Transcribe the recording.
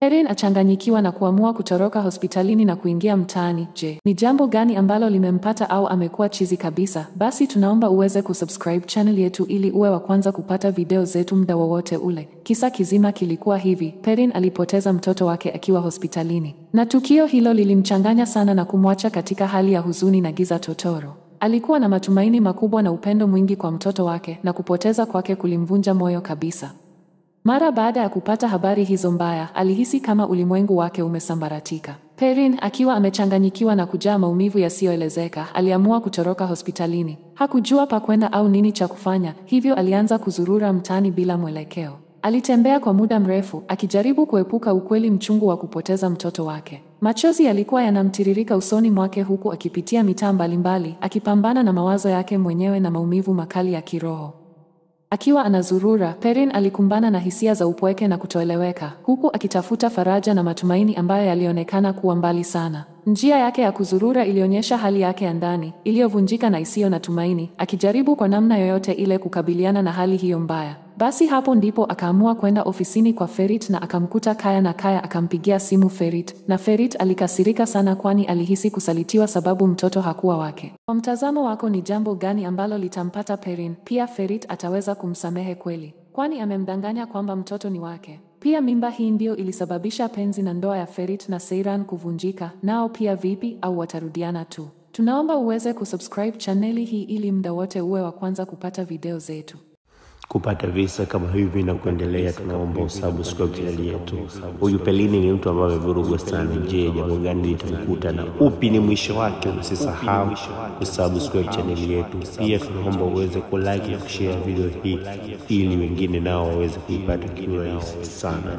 Erin achanganyikiwa na kuamua kutoroka hospitalini na kuingia mtaani. Je, ni jambo gani ambalo limempata au amekuwa chizi kabisa? Basi tunaomba uweze kusubscribe channel yetu ili uwe wa kwanza kupata video zetu muda wowote ule. Kisa kizima kilikuwa hivi, perin alipoteza mtoto wake akiwa hospitalini. Na tukio hilo lilimchanganya sana na kumwacha katika hali ya huzuni na giza totoro. Alikuwa na matumaini makubwa na upendo mwingi kwa mtoto wake na kupoteza kwake kulimvunja moyo kabisa. Mara baada ya kupata habari hizo mbaya, alihisi kama ulimwengu wake umesambaratika. Perrin akiwa amechanganyikiwa na kujaa maumivu yasiyoelezeka, aliamua kutoroka hospitalini. Hakujua pa kwenda au nini cha kufanya, hivyo alianza kuzurura mtaani bila mwelekeo. Alitembea kwa muda mrefu akijaribu kuepuka ukweli mchungu wa kupoteza mtoto wake. Machozi yalikuwa yanamtiririka usoni mwake huku akipitia mitaa mbalimbali, akipambana na mawazo yake mwenyewe na maumivu makali ya kiroho. Akiwa anazurura, Perrin alikumbana na hisia za upweke na kutoeleweka, huku akitafuta faraja na matumaini ambayo yalionekana kuwa mbali sana. Njia yake ya kuzurura ilionyesha hali yake ya ndani, iliyovunjika na isiyo na tumaini, akijaribu kwa namna yoyote ile kukabiliana na hali hiyo mbaya. Basi hapo ndipo akaamua kwenda ofisini kwa Ferit na akamkuta Kaya na Kaya akampigia simu Ferit na Ferit alikasirika sana kwani alihisi kusalitiwa sababu mtoto hakuwa wake. Kwa mtazamo wako ni jambo gani ambalo litampata Perin? Pia Ferit ataweza kumsamehe kweli? Kwani amemdanganya kwamba mtoto ni wake. Pia mimba hii ndio ilisababisha penzi na ndoa ya Ferit na Seiran kuvunjika. Nao pia vipi au watarudiana tu? Tunaomba uweze kusubscribe chaneli hii ili mda wote uwe wa kwanza kupata video zetu kupata visa kama hivi na kuendelea, tunaomba usubscribe chaneli yetu. Huyu Pelini ni mtu ambaye amevurugwa sana. Je, jambo gani litamkuta na upi ni mwisho wake? Usisahau kusubscribe chaneli yetu, pia tunaomba uweze kulike na kushare video hii ili wengine nao waweze kuipata kiurahisi sana.